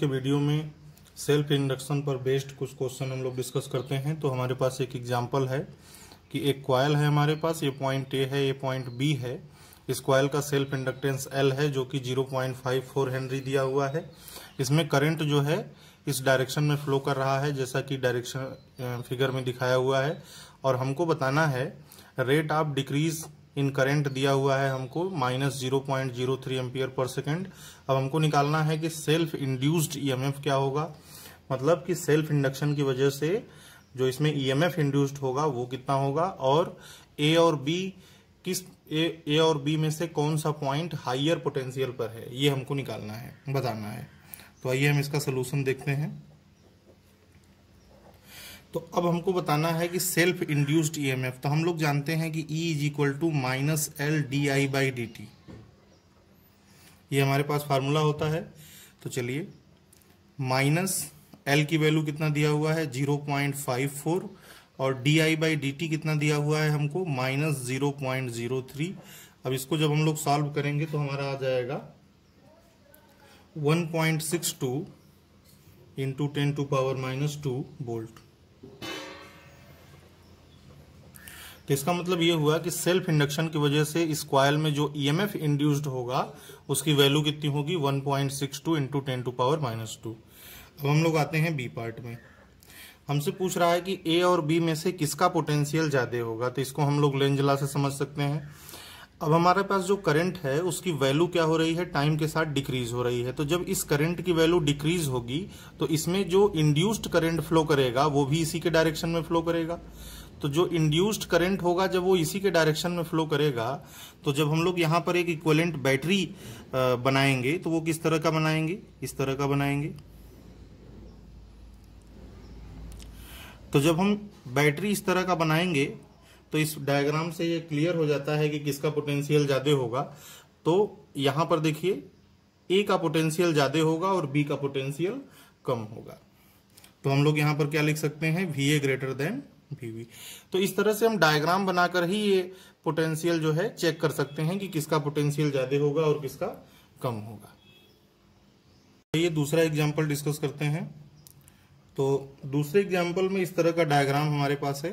के वीडियो में self induction पर बेस्ड कुछ क्वेश्चन हम लोग डिस्कस करते हैं तो हमारे पास एक एग्जाम्पल है कि एक क्वाइल है हमारे पास ये पॉइंट ए है ये पॉइंट बी है इस क्वाइल का सेल्फ इंडक्टेंस एल है जो कि 0.54 हेनरी दिया हुआ है इसमें करंट जो है इस डायरेक्शन में फ्लो कर रहा है जैसा कि डायरेक्शन फिगर में दिखाया हुआ है और हमको बताना है rate of decrease in current दिया हुआ है हमको minus zero point zero three ampere पर सेकेंड अब हमको निकालना है कि सेल्फ इंड्यूस्ड ईएमएफ क्या होगा मतलब कि सेल्फ इंडक्शन की वजह से जो इसमें ईएमएफ इंड्यूस्ड होगा वो कितना होगा और ए और बी किस ए ए और बी में से कौन सा पॉइंट हाइयर पोटेंशियल पर है ये हमको निकालना है बताना है तो आइए हम इसका सोल्यूशन देखते हैं तो अब हमको बताना है कि सेल्फ इंड्यूस्ड ईएमएफ तो हम लोग जानते हैं कि E is equal to minus L D I by D T ये हमारे पास फार्मूला होता है तो चलिए माइनस एल की वैल्यू कितना दिया हुआ है जीरो पॉइंट फाइव फोर और D I by D T कितना दिया हुआ है हमको minus zero point zero three अब इसको जब हम लोग सॉल्व करेंगे तो हमारा आ जाएगा one point six two into ten to power minus two volt तो इसका मतलब ये हुआ कि सेल्फ इंडक्शन की वजह से इस क्वाइल में जो ईएमएफ इंड्यूस्ड होगा उसकी वैल्यू कितनी होगी 1.62 point six two into ten to power minus two अब हम लोग आते हैं बी पार्ट में हमसे पूछ रहा है कि ए और बी में से किसका पोटेंशियल ज़्यादा होगा तो इसको हम लोग लेंजला से समझ सकते हैं अब हमारे पास जो करंट है उसकी वैल्यू क्या हो रही है टाइम के साथ डिक्रीज हो रही है तो जब इस करंट की वैल्यू डिक्रीज होगी तो इसमें जो इंड्यूस्ड करंट फ्लो करेगा वो भी इसी के डायरेक्शन में फ्लो करेगा तो जो इंड्यूस्ड करंट होगा जब वो इसी के डायरेक्शन में फ्लो करेगा तो जब हम लोग यहाँ पर एक इक्वलेंट बैटरी बनाएंगे तो वो किस तरह का बनाएंगे इस तरह का बनाएंगे तो जब हम बैटरी इस तरह का बनाएंगे तो इस डायग्राम से ये क्लियर हो जाता है कि किसका पोटेंशियल ज़्यादा होगा तो यहां पर देखिए ए का पोटेंशियल ज़्यादा होगा और बी का पोटेंशियल कम होगा तो हम लोग यहां पर क्या लिख सकते हैं V A greater than V V तो इस तरह से हम डायग्राम बनाकर ही ये पोटेंशियल जो है चेक कर सकते हैं कि किसका पोटेंशियल ज़्यादा होगा और किसका कम होगा ये दूसरा एग्जाम्पल डिस्कस करते हैं तो दूसरे एग्जाम्पल में इस तरह का डायग्राम हमारे पास है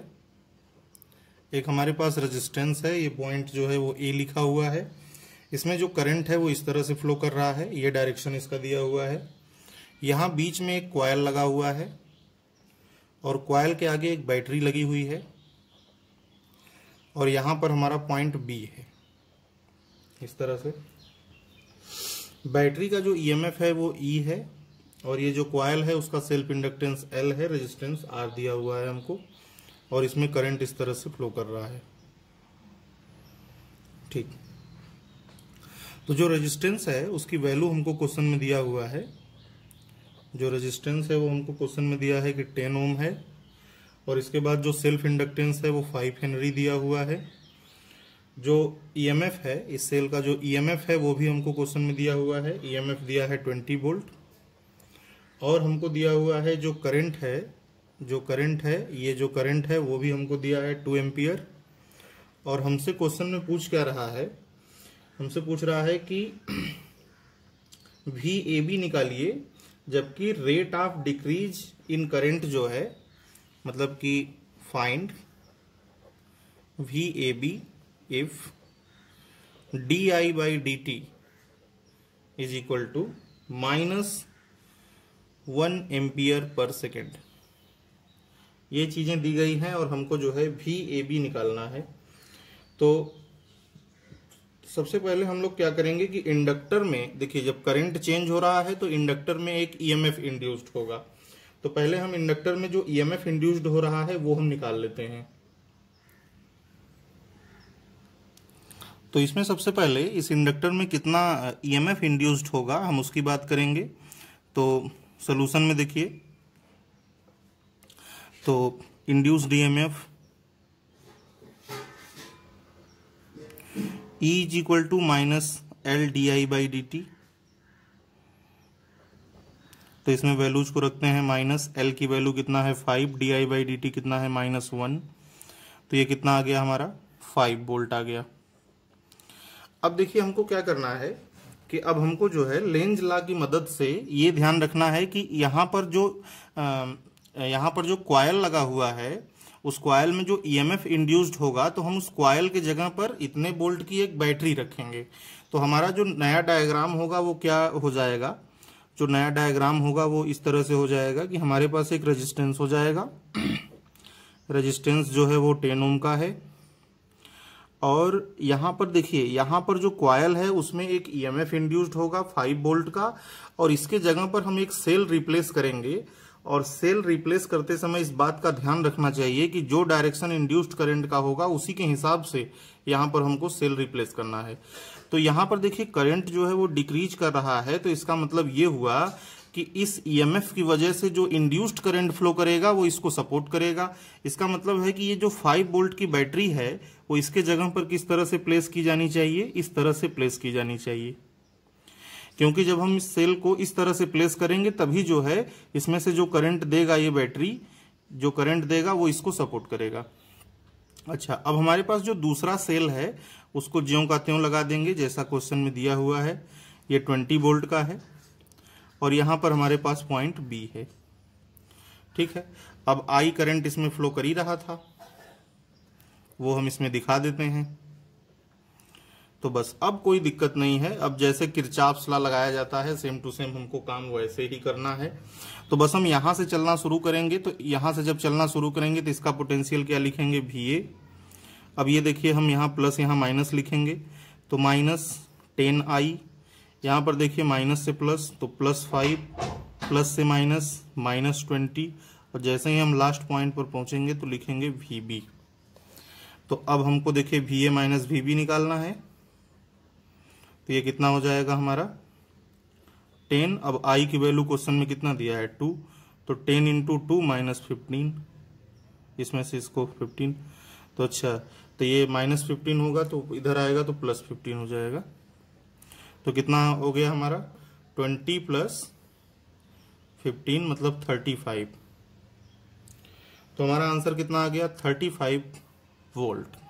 एक हमारे पास रेजिस्टेंस है ये पॉइंट जो है वो ए लिखा हुआ है इसमें जो करंट है वो इस तरह से फ्लो कर रहा है ये डायरेक्शन इसका दिया हुआ है यहाँ बीच में एक क्वायल लगा हुआ है और क्वायल के आगे एक बैटरी लगी हुई है और यहाँ पर हमारा पॉइंट बी है इस तरह से बैटरी का जो ईएमएफ e है वो ई e है और ये जो क्वायल है उसका सेल्फ इंडक्टेंस एल है रेजिस्टेंस आर दिया हुआ है हमको और इसमें करंट इस तरह से फ्लो कर रहा है ठीक तो जो रेजिस्टेंस है उसकी वैल्यू हमको क्वेश्चन में दिया हुआ है जो रेजिस्टेंस है वो हमको क्वेश्चन में दिया है कि टेन ओम है और इसके बाद जो सेल्फ इंडक्टेंस है वो फाइव हेनरी दिया हुआ है जो ईएमएफ e है इस सेल का जो ईएमएफ e है वो भी हमको क्वेश्चन में दिया हुआ है ईएमएफ e दिया है ट्वेंटी वोल्ट और हमको दिया हुआ है जो करंट है जो करंट है ये जो करंट है वो भी हमको दिया है टू एम्पियर और हमसे क्वेश्चन में पूछ क्या रहा है हमसे पूछ रहा है कि वी ए बी निकालिए जबकि rate of decrease in current जो है मतलब कि find V A B if D I by D T is equal to minus one ampere पर सेकेंड ये चीज़ें दी गई हैं और हमको जो है भी ए बी निकालना है तो सबसे पहले हम लोग क्या करेंगे कि इंडक्टर में देखिए जब करंट चेंज हो रहा है तो इंडक्टर में एक ईएमएफ e इंड्यूस्ड होगा तो पहले हम इंडक्टर में जो ईएमएफ e इंड्यूस्ड हो रहा है वो हम निकाल लेते हैं तो इसमें सबसे पहले इस इंडक्टर में कितना ईएमएफ e इंड्यूस्ड होगा हम उसकी बात करेंगे तो सोल्यूशन में देखिए तो induce EMF E is equal to minus L D I by D T तो इसमें वैल्यूज को रखते हैं माइनस एल की वैल्यू कितना है five D I by D T कितना है माइनस वन तो ये कितना आ गया हमारा फाइव बोल्ट आ गया अब देखिए हमको क्या करना है कि अब हमको जो है लेंज ला की मदद से ये ध्यान रखना है कि यहां पर जो आ, यहाँ पर जो क्वायल लगा हुआ है उस क्वायल में जो ईएमएफ e इंड्यूस्ड होगा तो हम उस क्वायल के जगह पर इतने बोल्ट की एक बैटरी रखेंगे तो हमारा जो नया डायग्राम होगा वो क्या हो जाएगा जो नया डायग्राम होगा वो इस तरह से हो जाएगा कि हमारे पास एक रजिस्टेंस हो जाएगा रजिस्टेंस जो है वो टेन ओम का है और यहाँ पर देखिए यहाँ पर जो क्वायल है उसमें एक ईएमएफ e इंड्यूस्ड होगा फाइव बोल्ट का और इसके जगह पर हम एक सेल रिप्लेस करेंगे और सेल रिप्लेस करते समय इस बात का ध्यान रखना चाहिए कि जो डायरेक्शन इंड्यूस्ड करंट का होगा उसी के हिसाब से यहाँ पर हमको सेल रिप्लेस करना है तो यहाँ पर देखिए करंट जो है वो डिक्रीज कर रहा है तो इसका मतलब ये हुआ कि इस ईएमएफ e की वजह से जो इंड्यूस्ड करंट फ्लो करेगा वो इसको सपोर्ट करेगा इसका मतलब है कि ये जो 5 वोल्ट की बैटरी है वो इसके जगह पर किस तरह से प्लेस की जानी चाहिए इस तरह से प्लेस की जानी चाहिए क्योंकि जब हम इस सेल को इस तरह से प्लेस करेंगे तभी जो है इसमें से जो करंट देगा ये बैटरी जो करंट देगा वो इसको सपोर्ट करेगा अच्छा अब हमारे पास जो दूसरा सेल है उसको ज्यों का त्यों लगा देंगे जैसा क्वेश्चन में दिया हुआ है ये ट्वेंटी वोल्ट का है और यहाँ पर हमारे पास पॉइंट बी है ठीक है अब आई करंट इसमें फ्लो कर ही रहा था वो हम इसमें दिखा देते हैं तो बस अब कोई दिक्कत नहीं है अब जैसे किरचापसला लगाया जाता है सेम टू सेम हमको काम वैसे ही करना है तो बस हम यहां से चलना शुरू करेंगे तो यहां से जब चलना शुरू करेंगे तो इसका पोटेंशियल क्या लिखेंगे वी ए अब ये देखिए हम यहाँ प्लस यहाँ माइनस लिखेंगे तो माइनस टेन आई यहाँ पर देखिए माइनस से प्लस तो प्लस फाइव प्लस से माइनस माइनस ट्वेंटी और जैसे ही हम लास्ट पॉइंट पर पहुंचेंगे तो लिखेंगे वी बी तो अब हमको देखिए V A minus V B निकालना है तो ये कितना हो जाएगा हमारा टेन अब आई की वैल्यू क्वेश्चन में कितना दिया है टू तो ten into two minus fifteen इसमें से इसको फिफ्टीन तो अच्छा तो ये माइनस फिफ्टीन होगा तो इधर आएगा तो प्लस फिफ्टीन हो जाएगा तो कितना हो गया हमारा ट्वेंटी प्लस फिफ्टीन मतलब थर्टी फाइव तो हमारा आंसर कितना आ गया थर्टी फाइव वोल्ट